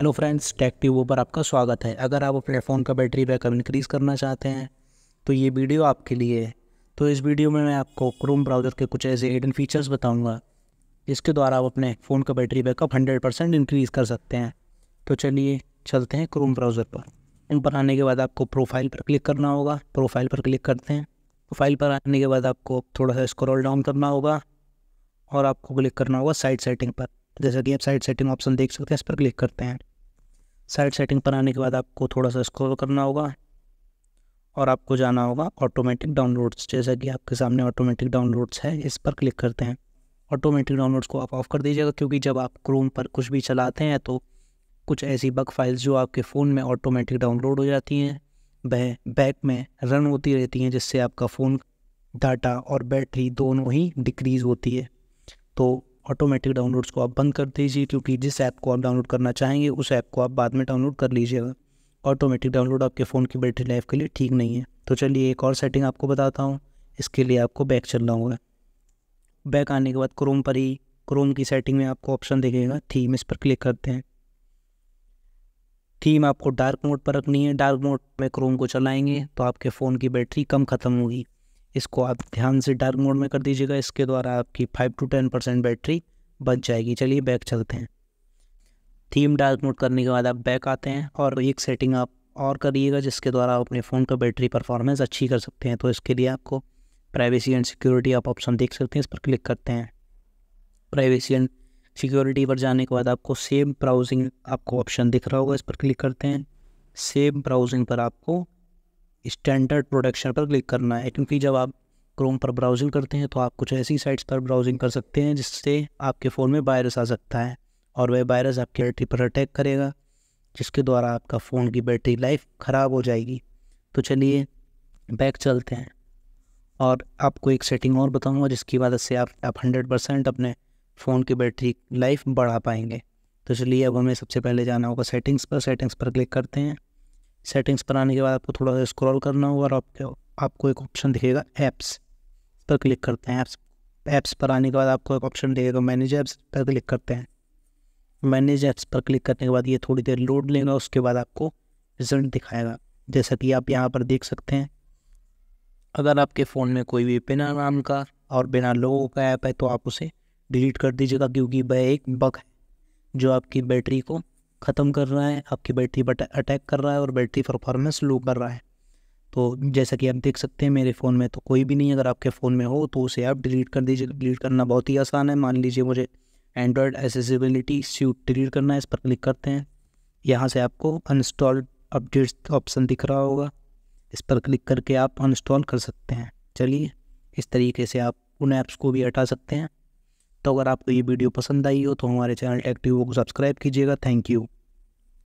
hello friends take पर आपका स्वागत है अगर आप अपने फ़ोन का बैटरी बैकअप इंक्रीज़ करना चाहते हैं तो ये वीडियो आपके लिए है तो इस वीडियो में मैं आपको क्रोम ब्राउज़र के कुछ ऐसे हिडन फीचर्स बताऊंगा जिसके द्वारा आप अपने फ़ोन का बैटरी बैकअप 100 परसेंट इंक्रीज़ कर सकते हैं तो चलिए चलते हैं क्रोम ब्राउज़र पर इन पर आने के बाद आपको प्रोफाइल पर क्लिक करना होगा प्रोफाइल पर क्लिक करते हैं प्रोफाइल पर आने के बाद आपको थोड़ा सा स्क्रॉल डाउन करना होगा और आपको क्लिक करना होगा साइड सेटिंग पर जैसा कि आप साइड सेटिंग ऑप्शन देख सकते हैं इस पर क्लिक करते हैं साइड सेटिंग पर आने के बाद आपको थोड़ा सा स्क्रॉल करना होगा और आपको जाना होगा ऑटोमेटिक डाउनलोड्स जैसा कि आपके सामने ऑटोमेटिक डाउनलोड्स है इस पर क्लिक करते हैं ऑटोमेटिक डाउनलोड्स को आप ऑफ़ कर दीजिएगा क्योंकि जब आप क्रोम पर कुछ भी चलाते हैं तो कुछ ऐसी बग फाइल्स जो आपके फ़ोन में ऑटोमेटिक डाउनलोड हो जाती हैं वह बैक में रन होती रहती हैं जिससे आपका फ़ोन डाटा और बैटरी दोनों ही डिक्रीज़ होती है तो ऑटोमेटिक डाउनलोड्स को आप बंद कर दीजिए क्योंकि जिस ऐप को आप डाउनलोड करना चाहेंगे उस ऐप को आप बाद में डाउनलोड कर लीजिएगा ऑटोमेटिक डाउनलोड आपके फ़ोन की बैटरी लाइफ के लिए ठीक नहीं है तो चलिए एक और सेटिंग आपको बताता हूँ इसके लिए आपको बैक चलना होगा बैक आने के बाद क्रोम पर ही क्रोम की सेटिंग में आपको ऑप्शन दिखेगा थीम इस पर क्लिक करते हैं थीम आपको डार्क मोड पर रखनी है डार्क मोड में क्रोम को चलाएंगे तो आपके फ़ोन की बैटरी कम ख़त्म होगी इसको आप ध्यान से डार्क मोड में कर दीजिएगा इसके द्वारा आपकी five to ten percent battery बच जाएगी चलिए बैक चलते हैं थीम डार्क मोड करने के बाद आप बैक आते हैं और एक सेटिंग आप और करिएगा जिसके द्वारा आप अपने फ़ोन का बैटरी परफॉर्मेंस अच्छी कर सकते हैं तो इसके लिए आपको प्राइवेसी एंड सिक्योरिटी आप ऑप्शन देख सकते हैं इस पर क्लिक करते हैं प्राइवेसी एंड सिक्योरिटी पर जाने के बाद आपको सेम ब्राउजिंग आपको ऑप्शन दिख रहा होगा इस पर क्लिक करते हैं सेम ब्राउजिंग पर आपको स्टैंडर्ड प्रोडक्शन पर क्लिक करना है क्योंकि जब आप क्रोम पर ब्राउजिंग करते हैं तो आप कुछ ऐसी साइट्स पर ब्राउजिंग कर सकते हैं जिससे आपके फ़ोन में वायरस आ सकता है और वह वायरस आपकी बैटरी पर अटैक करेगा जिसके द्वारा आपका फ़ोन की बैटरी लाइफ ख़राब हो जाएगी तो चलिए बैक चलते हैं और आपको एक सेटिंग और बताऊंगा जिसकी मदद से आप आप हंड्रेड परसेंट अपने फ़ोन की बैटरी लाइफ बढ़ा पाएंगे तो चलिए अब हमें सबसे पहले जाना होगा सेटिंग्स पर सेटिंग्स पर क्लिक करते हैं सेटिंग्स पर आने के बाद आपको थोड़ा सा स्क्रॉल करना होगा और आपके आपको एक ऑप्शन दिखेगा ऐप्स पर क्लिक करते हैं ऐप्स ऐप्स पर आने के बाद आपको एक ऑप्शन दिखेगा मैनेज ऐप्स पर क्लिक करते हैं मैनेज ऐप्स पर क्लिक करने के बाद ये थोड़ी देर लोड लेगा उसके बाद आपको रिजल्ट दिखाएगा जैसा कि आप यहाँ पर देख सकते हैं अगर आपके फ़ोन में कोई भी बिना नाम का और बिना लोगों का ऐप है तो आप उसे डिलीट कर दीजिएगा क्योंकि वह एक बग है जो आपकी बैटरी को ख़त्म कर रहा है आपकी बैटरी पर अटैक कर रहा है और बैटरी परफॉर्मेंस लो कर रहा है तो जैसा कि आप देख सकते हैं मेरे फ़ोन में तो कोई भी नहीं अगर आपके फ़ोन में हो तो उसे आप डिलीट कर दीजिए डिलीट करना बहुत ही आसान है मान लीजिए मुझे एंड्रॉयड एसेसिबिलिटी सूट डिलीट करना है इस पर क्लिक करते हैं यहाँ से आपको अनस्टॉल अपडेट्स ऑप्शन दिख रहा होगा इस पर क्लिक करके आप अनस्टॉल कर सकते हैं चलिए इस तरीके से आप उन ऐप्स को भी हटा सकते हैं तो अगर आपको ये वीडियो पसंद आई हो तो हमारे चैनल एक्टिव को सब्सक्राइब कीजिएगा थैंक यू